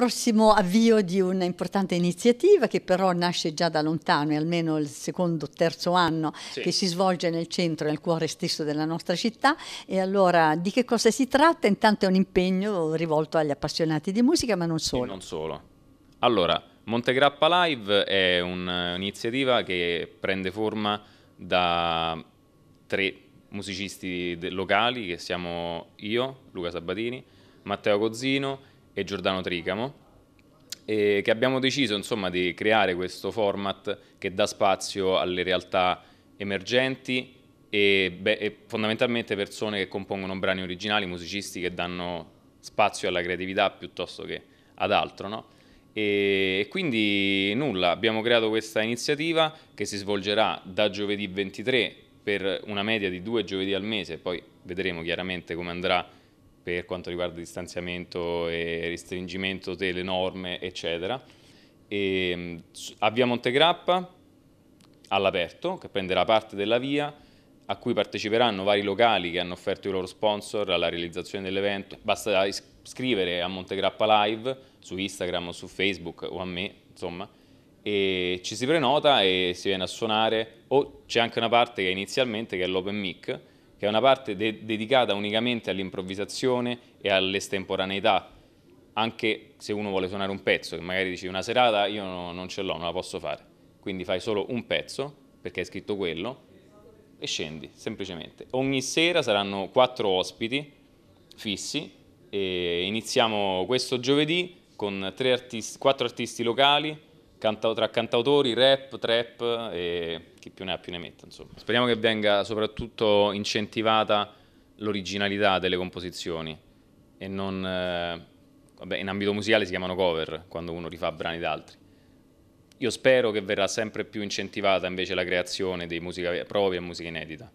prossimo avvio di un'importante iniziativa che però nasce già da lontano, è almeno il secondo o terzo anno sì. che si svolge nel centro, nel cuore stesso della nostra città. E allora di che cosa si tratta? Intanto è un impegno rivolto agli appassionati di musica, ma non solo. E non solo. Allora, Montegrappa Live è eh, un'iniziativa che prende forma da tre musicisti locali che siamo io, Luca Sabatini, Matteo Cozzino e Giordano Tricamo, e che abbiamo deciso insomma, di creare questo format che dà spazio alle realtà emergenti e, beh, e fondamentalmente persone che compongono brani originali, musicisti che danno spazio alla creatività piuttosto che ad altro. No? E quindi nulla, abbiamo creato questa iniziativa che si svolgerà da giovedì 23 per una media di due giovedì al mese, poi vedremo chiaramente come andrà per quanto riguarda distanziamento e restringimento delle norme, eccetera. E, a via Montegrappa, all'aperto, che prenderà parte della via, a cui parteciperanno vari locali che hanno offerto i loro sponsor alla realizzazione dell'evento. Basta scrivere a Montegrappa Live su Instagram o su Facebook o a me, insomma, e ci si prenota e si viene a suonare o c'è anche una parte che inizialmente che è l'open mic che è una parte de dedicata unicamente all'improvvisazione e all'estemporaneità, anche se uno vuole suonare un pezzo, che magari dici una serata io no, non ce l'ho, non la posso fare, quindi fai solo un pezzo, perché hai scritto quello, e scendi, semplicemente. Ogni sera saranno quattro ospiti fissi, e iniziamo questo giovedì con artisti, quattro artisti locali, canta- tra cantautori, rap, trap e chi più ne ha più ne metta. Insomma. Speriamo che venga soprattutto incentivata l'originalità delle composizioni e non... Eh, vabbè, in ambito musicale si chiamano cover quando uno rifà brani d'altri. Io spero che verrà sempre più incentivata invece la creazione di musica propria e musica inedita.